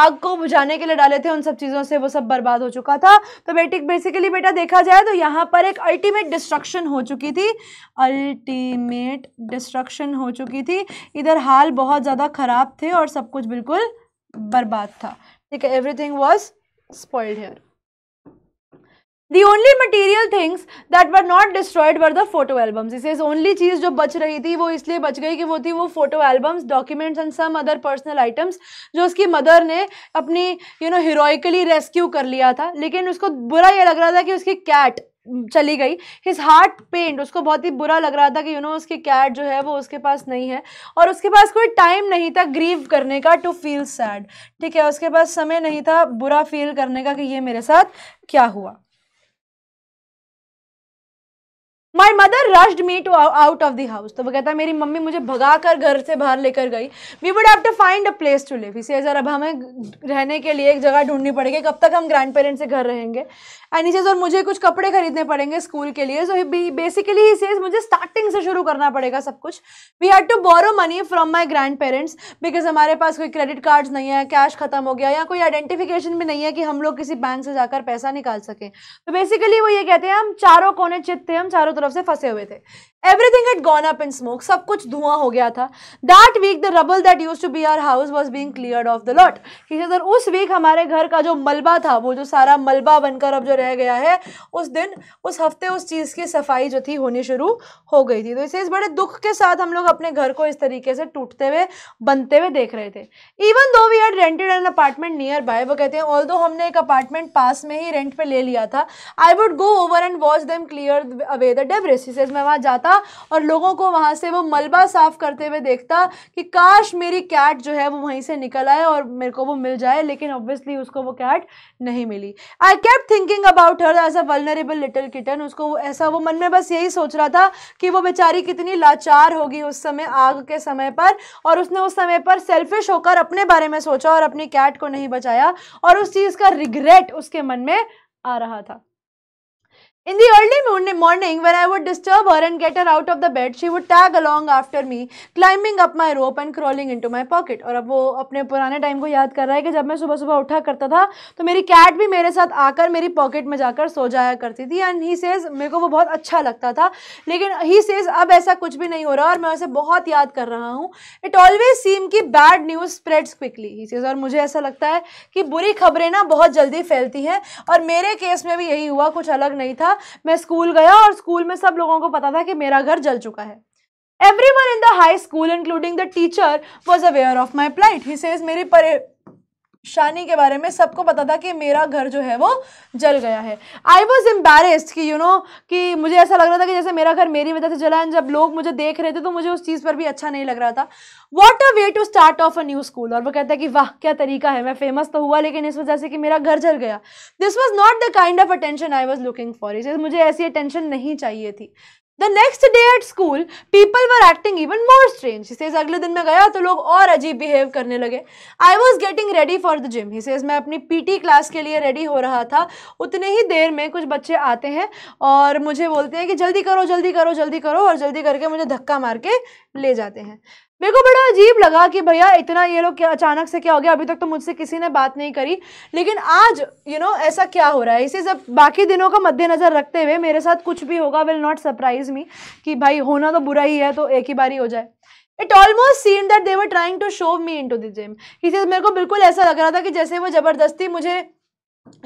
आग को बुझाने के लिए डाले थे उन सब चीज़ों से वो सब बर्बाद हो चुका था तो बेटी बेसिकली बेटा देखा जाए तो यहाँ पर एक अल्टीमेट डिस्ट्रक्शन हो चुकी थी अल्टीमेट डिस्ट्रक्शन हो चुकी थी इधर हाल बहुत ज़्यादा ख़राब थे और सब कुछ बिल्कुल बर्बाद था ठीक है everything was spoiled here The only material things that were not destroyed were the photo albums. He says only चीज़ जो बच रही थी वो इसलिए बच गई कि वो थी वो photo albums, documents and some other personal items जो उसकी मदर ने अपनी you know heroically rescue कर लिया था लेकिन उसको बुरा ये लग रहा था कि उसकी cat चली गई हिज हार्ट पेंट उसको बहुत ही बुरा लग रहा था कि यू you नो know, उसकी कैट जो है वो उसके पास नहीं है और उसके पास कोई टाइम नहीं था ग्रीव करने का टू फील सैड ठीक है उसके पास समय नहीं था बुरा फील करने का कि ये मेरे साथ क्या हुआ my mother rushed me to out of the house तो वो कहता है मेरी मम्मी मुझे भगा कर घर से बाहर लेकर गई we would have to find a place to live इसे सर अब हमें रहने के लिए एक जगह ढूंढनी पड़ेगी कब तक हम ग्रैंड पेरेंट्स से घर रहेंगे एंड इसे और मुझे कुछ कपड़े खरीदने पड़ेंगे स्कूल के लिए सो बेसिकली इसे मुझे स्टार्टिंग से शुरू करना पड़ेगा सब कुछ we had to borrow money from my grandparents because हमारे पास कोई क्रेडिट कार्ड्स नहीं है कैश खत्म हो गया या कोई आइडेंटिफिकेशन भी नहीं है कि हम लोग किसी बैंक से जाकर पैसा निकाल सकें तो बेसिकली वो ये कहते हैं हम चारों कोने चित थे हम चारों तरफ तरफ से फंसे हुए थे everything it gone up in smoke सब कुछ धुआं हो गया था that week the rubble that use to be our house was being cleared of the lot सर उस वीक हमारे घर का जो मलबा था वो जो सारा मलबा बनकर अब जो रह गया है उस दिन उस हफ्ते उस चीज़ की सफाई जो थी होनी शुरू हो गई थी तो इसे इस बड़े दुख के साथ हम लोग अपने घर को इस तरीके से टूटते हुए बनते हुए देख रहे थे even though we had rented an apartment nearby वो कहते हैं ऑल दो हमने एक अपार्टमेंट पास में ही रेंट पर ले लिया था I would go over and watch them clear away the debris मैं वहाँ जाता जाता और लोगों को वहाँ से वो मलबा साफ़ करते हुए देखता कि काश मेरी कैट जो है वो वहीं से निकल आए और मेरे को वो मिल जाए लेकिन ऑब्वियसली उसको वो कैट नहीं मिली I kept thinking about her as a vulnerable little kitten उसको ऐसा वो मन में बस यही सोच रहा था कि वो बेचारी कितनी लाचार होगी उस समय आग के समय पर और उसने उस समय पर सेल्फिश होकर अपने बारे में सोचा और अपनी कैट को नहीं बचाया और उस चीज़ का रिग्रेट उसके मन में आ रहा था In the early morning, when I would disturb her and get her out of the bed, she would tag along after me, climbing up my rope and crawling into my pocket. और अब वो अपने पुराने टाइम को याद कर रहा है कि जब मैं सुबह सुबह उठा करता था तो मेरी कैट भी मेरे साथ आकर मेरी पॉकेट में जाकर सो जाया करती थी एंड ही सेज़ मेरे को वो बहुत अच्छा लगता था लेकिन ही सेज़ अब ऐसा कुछ भी नहीं हो रहा और मैं उसे बहुत याद कर रहा हूँ इट ऑलवेज सीम की bad news spreads quickly he says और मुझे ऐसा लगता है कि बुरी खबरें ना बहुत जल्दी फैलती हैं और मेरे केस में भी यही हुआ कुछ अलग नहीं था मैं स्कूल गया और स्कूल में सब लोगों को पता था कि मेरा घर जल चुका है everyone in the high school including the teacher was aware of my plight he says मेरी परे शानी के बारे में सबको पता था कि मेरा घर जो है वो जल गया है आई वॉज एम्बेस्ड कि यू you नो know, कि मुझे ऐसा लग रहा था कि जैसे मेरा घर मेरी वजह से जला है जब लोग मुझे देख रहे थे तो मुझे उस चीज़ पर भी अच्छा नहीं लग रहा था what a way to start off a new school और वो कहता है कि वाह क्या तरीका है मैं फेमस तो हुआ लेकिन इस वजह से कि मेरा घर जल गया this was not the kind of attention I was looking for इस मुझे ऐसी अटेंशन नहीं चाहिए थी the next day at school people were acting even more strange. He says, अगले दिन मैं गया तो लोग और अजीब बिहेव करने लगे I was getting ready for the gym he says मैं अपनी पी टी क्लास के लिए रेडी हो रहा था उतने ही देर में कुछ बच्चे आते हैं और मुझे बोलते हैं कि जल्दी करो जल्दी करो जल्दी करो और जल्दी करके मुझे धक्का मार के ले जाते हैं मेरे को बड़ा अजीब लगा कि भैया इतना ये लोग क्या अचानक से क्या हो गया अभी तक तो मुझसे किसी ने बात नहीं करी लेकिन आज यू you नो know, ऐसा क्या हो रहा है इसे सब बाकी दिनों का मद्देनज़र रखते हुए मेरे साथ कुछ भी होगा विल नॉट सरप्राइज मी कि भाई होना तो बुरा ही है तो एक ही बार ही हो जाए it almost seemed that they were trying to show me into the gym इसे मेरे को बिल्कुल ऐसा लग रहा था कि जैसे वो ज़बरदस्ती मुझे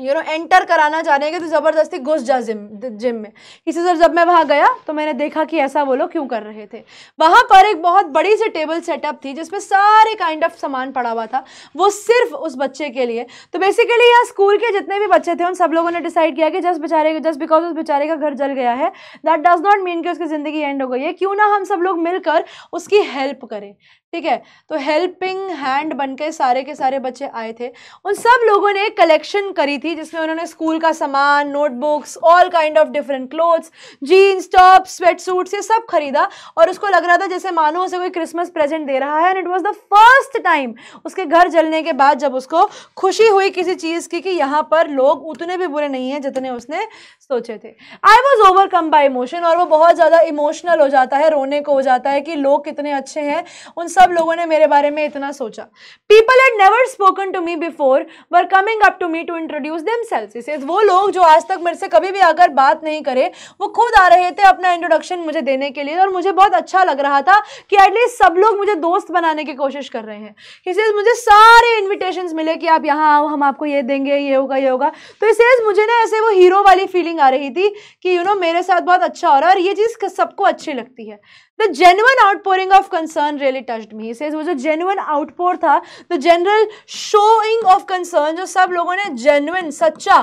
यू नो एंटर कराना चाह रहे हैं कि तू ज़बरदस्ती घुस जा जिम जिम में इसी तरह जब मैं वहाँ गया तो मैंने देखा कि ऐसा वो लोग क्यों कर रहे थे वहाँ पर एक बहुत बड़ी सी टेबल सेटअप थी जिसमें सारे काइंड ऑफ सामान पड़ा हुआ था वो सिर्फ उस बच्चे के लिए तो बेसिकली यहाँ स्कूल के जितने भी बच्चे थे उन सब लोगों ने डिसाइड किया कि जस्ट बेचारे जस्ट बिकॉज उस बेचारे का घर जल गया है दैट डज नॉट मीन कि उसकी ज़िंदगी एंड हो गई है क्यों ना हम सब लोग मिलकर उसकी हेल्प करें ठीक है तो हेल्पिंग हैंड बन के सारे के सारे बच्चे आए थे उन सब लोगों ने एक कलेक्शन करी थी जिसमें उन्होंने स्कूल का सामान notebooks all kind of different clothes jeans top sweat suits ये सब खरीदा और उसको लग रहा था जैसे मानो उसे कोई क्रिसमस प्रेजेंट दे रहा है and it was the first time उसके घर जलने के बाद जब उसको खुशी हुई किसी चीज़ की कि यहाँ पर लोग उतने भी बुरे नहीं हैं जितने उसने सोचे थे I was overcome by emotion और वो बहुत ज़्यादा इमोशनल हो जाता है रोने को हो जाता है कि लोग कितने अच्छे हैं उन सब सब लोगों ने मेरे बारे में इतना सोचा people had never spoken to me before were coming up to me to introduce themselves वो लोग जो आज तक मेरे से कभी भी आकर बात नहीं करे वो खुद आ रहे थे अपना इंट्रोडक्शन मुझे देने के लिए और मुझे बहुत अच्छा लग रहा था कि एटलीस्ट सब लोग मुझे दोस्त बनाने की कोशिश कर रहे हैं इसे मुझे सारे इन्विटेशन मिले कि आप यहाँ आओ हम आपको ये देंगे ये होगा ये होगा तो इसे मुझे ना ऐसे वो हीरो वाली फीलिंग आ रही थी कि यू you नो know, मेरे साथ बहुत अच्छा हो रहा है और ये चीज़ सबको अच्छी लगती है the genuine outpouring of concern really touched me से वो जो जेनुअन आउटपोर था the general showing of concern जो सब लोगों ने जेनुअन सच्चा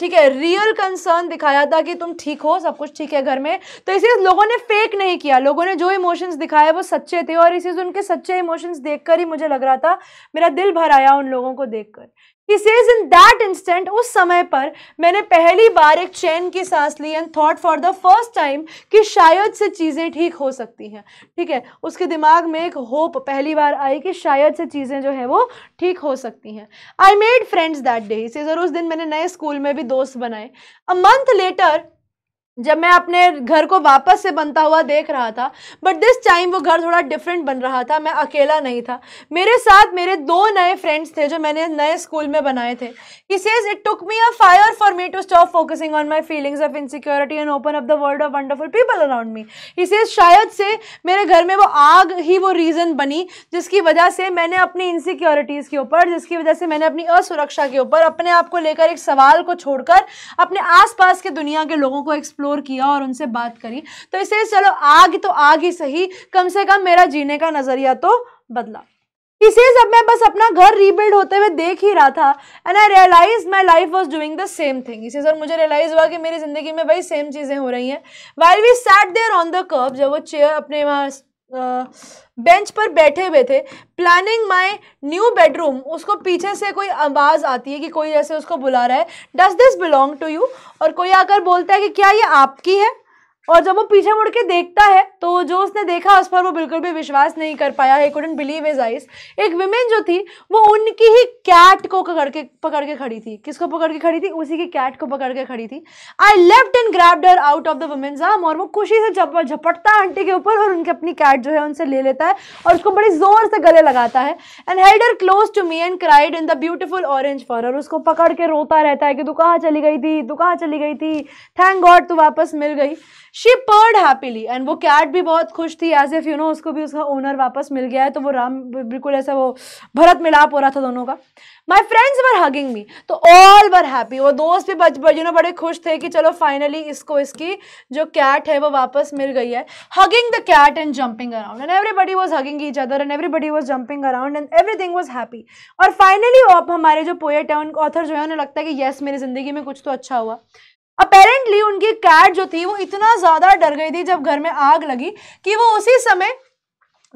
ठीक है रियल कंसर्न दिखाया था कि तुम ठीक हो सब कुछ ठीक है घर में तो इसी लोगों ने फेक नहीं किया लोगों ने जो इमोशंस दिखाए वो सच्चे थे और इसी उनके सच्चे इमोशंस देखकर ही मुझे लग रहा था मेरा दिल भर आया उन लोगों को देखकर सेज इन दैट इंस्टेंट उस समय पर मैंने पहली बार एक चैन की सांस ली and thought for the first time कि शायद से चीज़ें ठीक हो सकती हैं ठीक है उसके दिमाग में एक होप पहली बार आई कि शायद से चीज़ें जो है वो ठीक हो सकती हैं I made friends that day he says और उस दिन मैंने नए स्कूल में भी दोस्त बनाए अ मंथ लेटर जब मैं अपने घर को वापस से बनता हुआ देख रहा था बट दिस टाइम वो घर थोड़ा डिफरेंट बन रहा था मैं अकेला नहीं था मेरे साथ मेरे दो नए फ्रेंड्स थे जो मैंने नए स्कूल में बनाए थे he says it took me a fire for me to stop focusing on my feelings of insecurity and open up the world of wonderful people around me he says शायद से मेरे घर में वो आग ही वो रीज़न बनी जिसकी वजह से मैंने अपनी इनसिक्योरिटीज़ के ऊपर जिसकी वजह से मैंने अपनी असुरक्षा के ऊपर अपने आप को लेकर एक सवाल को छोड़कर अपने आसपास के दुनिया के लोगों को एक्सप्लोर एक्सप्लोर किया और उनसे बात करी तो इसे चलो आग तो आग ही सही कम से कम मेरा जीने का नज़रिया तो बदला इसे जब मैं बस अपना घर रीबिल्ड होते हुए देख ही रहा था and I realize my life was doing the same thing इसे सर मुझे रियलाइज हुआ कि मेरी ज़िंदगी में वही सेम चीज़ें हो रही हैं while we sat there on the curve जब वो चेयर अपने वहाँ बेंच पर बैठे हुए थे प्लानिंग माई न्यू बेडरूम उसको पीछे से कोई आवाज़ आती है कि कोई जैसे उसको बुला रहा है does this belong to you और कोई आकर बोलता है कि क्या ये आपकी है और जब वो पीछे मुड़ के देखता है तो जो उसने देखा उस पर वो बिल्कुल भी विश्वास नहीं कर पाया है कुडेंट बिलीव इज आइस एक विमेन जो थी वो उनकी ही कैट को पकड़ के पकड़ के खड़ी थी किसको पकड़ के खड़ी थी उसी की कैट को पकड़ के खड़ी थी I left and grabbed her out of the woman's arm और वो खुशी से झपटता है आंटी के ऊपर और उनकी अपनी कैट जो है उनसे ले लेता है और उसको बड़ी जोर से गले लगाता है and held her close to me and cried in the beautiful orange fur और उसको पकड़ के रोता रहता है कि तू कहाँ चली गई थी तू कहाँ चली गई थी थैंक गॉड तू वापस मिल गई शी पर्ड हैप्पीली एंड वो कैट भी बहुत खुश थी एज इफ यू नो उसको भी उसका ओनर वापस मिल गया है तो वो राम बिल्कुल ऐसा वो भरत मिलाप हो रहा था दोनों का माई फ्रेंड्स वर हगिंग मी तो ऑल वर हैप्पी वो दोस्त भी यू नो बड़े खुश थे कि चलो फाइनली इसको इसकी जो कैट है वो वापस मिल गई है hugging the cat and jumping around and everybody was hugging each other and everybody was jumping around and everything was happy और फाइनली अब हमारे जो पोएट है उन ऑथर जो है उन्हें लगता है कि येस मेरी ज़िंदगी में कुछ तो अच्छा हुआ अपेरेंटली उनकी कैट जो थी वो इतना ज़्यादा डर गई थी जब घर में आग लगी कि वो उसी समय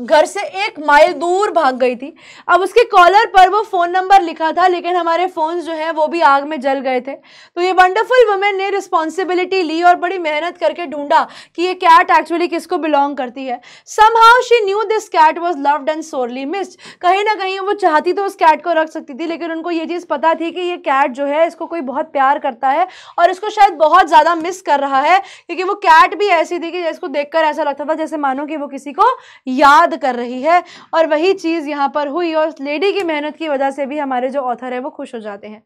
घर से एक माइल दूर भाग गई थी अब उसके कॉलर पर वो फ़ोन नंबर लिखा था लेकिन हमारे फ़ोन जो हैं वो भी आग में जल गए थे तो ये वंडरफुल वुमेन ने रिस्पॉन्सिबिलिटी ली और बड़ी मेहनत करके ढूंढा कि ये कैट एक्चुअली किसको बिलोंग करती है somehow she knew this cat was loved and sorely missed कहीं ना कहीं वो चाहती तो उस कैट को रख सकती थी लेकिन उनको ये चीज़ पता थी कि ये कैट जो है इसको कोई बहुत प्यार करता है और इसको शायद बहुत ज़्यादा मिस कर रहा है क्योंकि वो कैट भी ऐसी थी कि इसको देख ऐसा लगता था जैसे मानो कि वो किसी को याद याद कर रही है और वही चीज़ यहाँ पर हुई और लेडी की मेहनत की वजह से भी हमारे जो ऑथर है वो खुश हो जाते हैं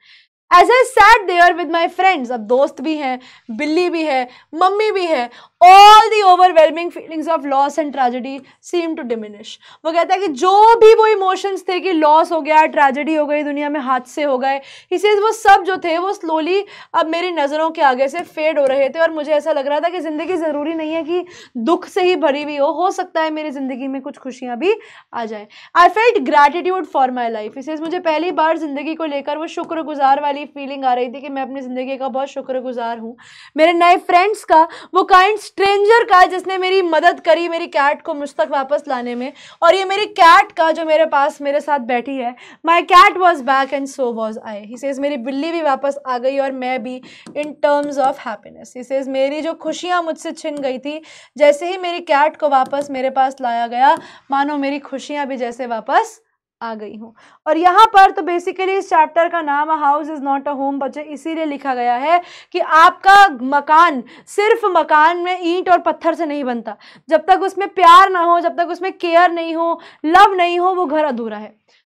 as I sat there with my friends अब दोस्त भी हैं बिल्ली भी है मम्मी भी है all the overwhelming feelings of loss and tragedy seem to diminish वो कहता है कि जो भी वो इमोशंस थे कि लॉस हो गया ट्रेजेडी हो गई दुनिया में हादसे हो गए इसी वो सब जो थे वो स्लोली अब मेरी नज़रों के आगे से फेड हो रहे थे और मुझे ऐसा लग रहा था कि ज़िंदगी ज़रूरी नहीं है कि दुख से ही भरी हुई हो हो सकता है मेरी ज़िंदगी में कुछ खुशियाँ भी आ जाए I felt gratitude for my life इसी मुझे पहली बार ज़िंदगी को लेकर वो शुक्रगुजार वाली फीलिंग आ रही थी कि मैं अपनी ज़िंदगी का बहुत शुक्रगुजार हूँ मेरे नए फ्रेंड्स का वो काइंड स्ट्रेंजर का जिसने मेरी मदद करी मेरी कैट को मुझ तक वापस लाने में और ये मेरी कैट का जो मेरे पास मेरे साथ बैठी है my cat was back and so was I he says मेरी बिल्ली भी वापस आ गई और मैं भी in terms of happiness he says मेरी जो खुशियाँ मुझसे छिन गई थी जैसे ही मेरी कैट को वापस मेरे पास लाया गया मानो मेरी खुशियाँ भी जैसे वापस आ गई हूँ और यहाँ पर तो बेसिकली इस चैप्टर का नाम house is not a home बच्चे इसीलिए लिखा गया है कि आपका मकान सिर्फ मकान में ईंट और पत्थर से नहीं बनता जब तक उसमें प्यार ना हो जब तक उसमें केयर नहीं हो लव नहीं हो वो घर अधूरा है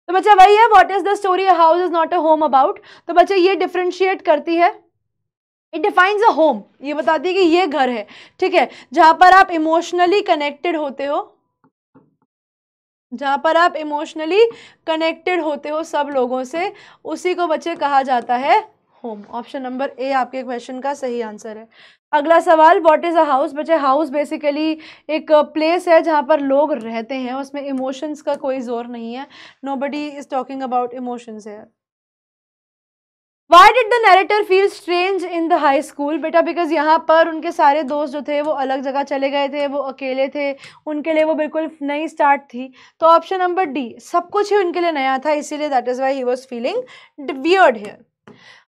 तो बच्चा वही है what is the story house is not a home about तो बच्चे ये डिफ्रेंशिएट करती है इट डिफाइंस अ होम ये बताती है कि ये घर है ठीक है जहाँ पर आप इमोशनली कनेक्टेड होते हो जहाँ पर आप इमोशनली कनेक्टेड होते हो सब लोगों से उसी को बच्चे कहा जाता है होम ऑप्शन नंबर ए आपके क्वेश्चन का सही आंसर है अगला सवाल व्हाट इज़ अ हाउस बच्चे हाउस बेसिकली एक प्लेस है जहाँ पर लोग रहते हैं उसमें इमोशंस का कोई जोर नहीं है nobody is talking about emotions है why did the narrator feel strange in the high school बेटा बिकॉज यहाँ पर उनके सारे दोस्त जो थे वो अलग जगह चले गए थे वो अकेले थे उनके लिए वो बिल्कुल नई स्टार्ट थी तो ऑप्शन नंबर डी सब कुछ ही उनके लिए नया था इसीलिए that is why he was feeling weird here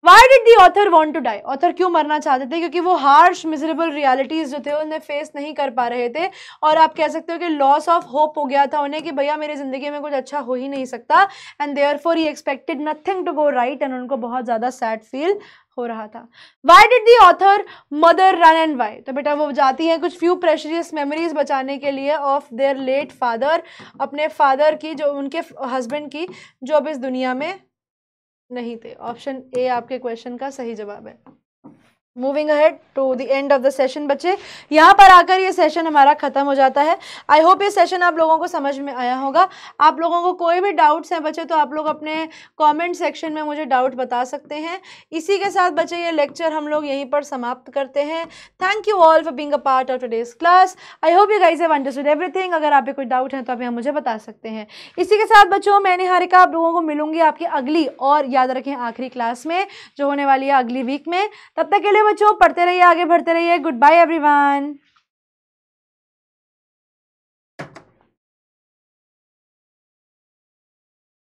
why did the author want to die author क्यों मरना चाहते थे क्योंकि वो हार्श मिजरेबल रियालिटीज़ जो थे उन्हें फेस नहीं कर पा रहे थे और आप कह सकते हो कि लॉस ऑफ होप हो गया था उन्हें कि भैया मेरी ज़िंदगी में कुछ अच्छा हो ही नहीं सकता and therefore he expected nothing to go right एंड उनको बहुत ज़्यादा सैड फील हो रहा था why did the author mother run and why तो बेटा वो जाती हैं कुछ फ्यू प्रेशरियस मेमोरीज बचाने के लिए ऑफ देयर लेट फादर अपने फादर की जो उनके हस्बैंड की जो अब इस दुनिया में नहीं थे ऑप्शन ए आपके क्वेश्चन का सही जवाब है moving ahead to the end of the session बच्चे यहाँ पर आकर ये सेशन हमारा ख़त्म हो जाता है आई होप ये सेशन आप लोगों को समझ में आया होगा आप लोगों को कोई भी डाउट्स हैं बच्चे तो आप लोग अपने कमेंट सेक्शन में मुझे डाउट बता सकते हैं इसी के साथ बच्चे ये लेक्चर हम लोग यहीं पर समाप्त करते हैं thank you all for being a part of days class I hope you guys have understood everything अगर आप कोई डाउट है तो आप यहाँ मुझे बता सकते हैं इसी के साथ बच्चों मैं निहारिका आप लोगों को मिलूंगी आपकी अगली और याद रखें आखिरी क्लास में जो होने वाली है अगली वीक में तब तक के लिए बच्चों पढ़ते रहिए आगे बढ़ते रहिए गुड बाय एवरीवन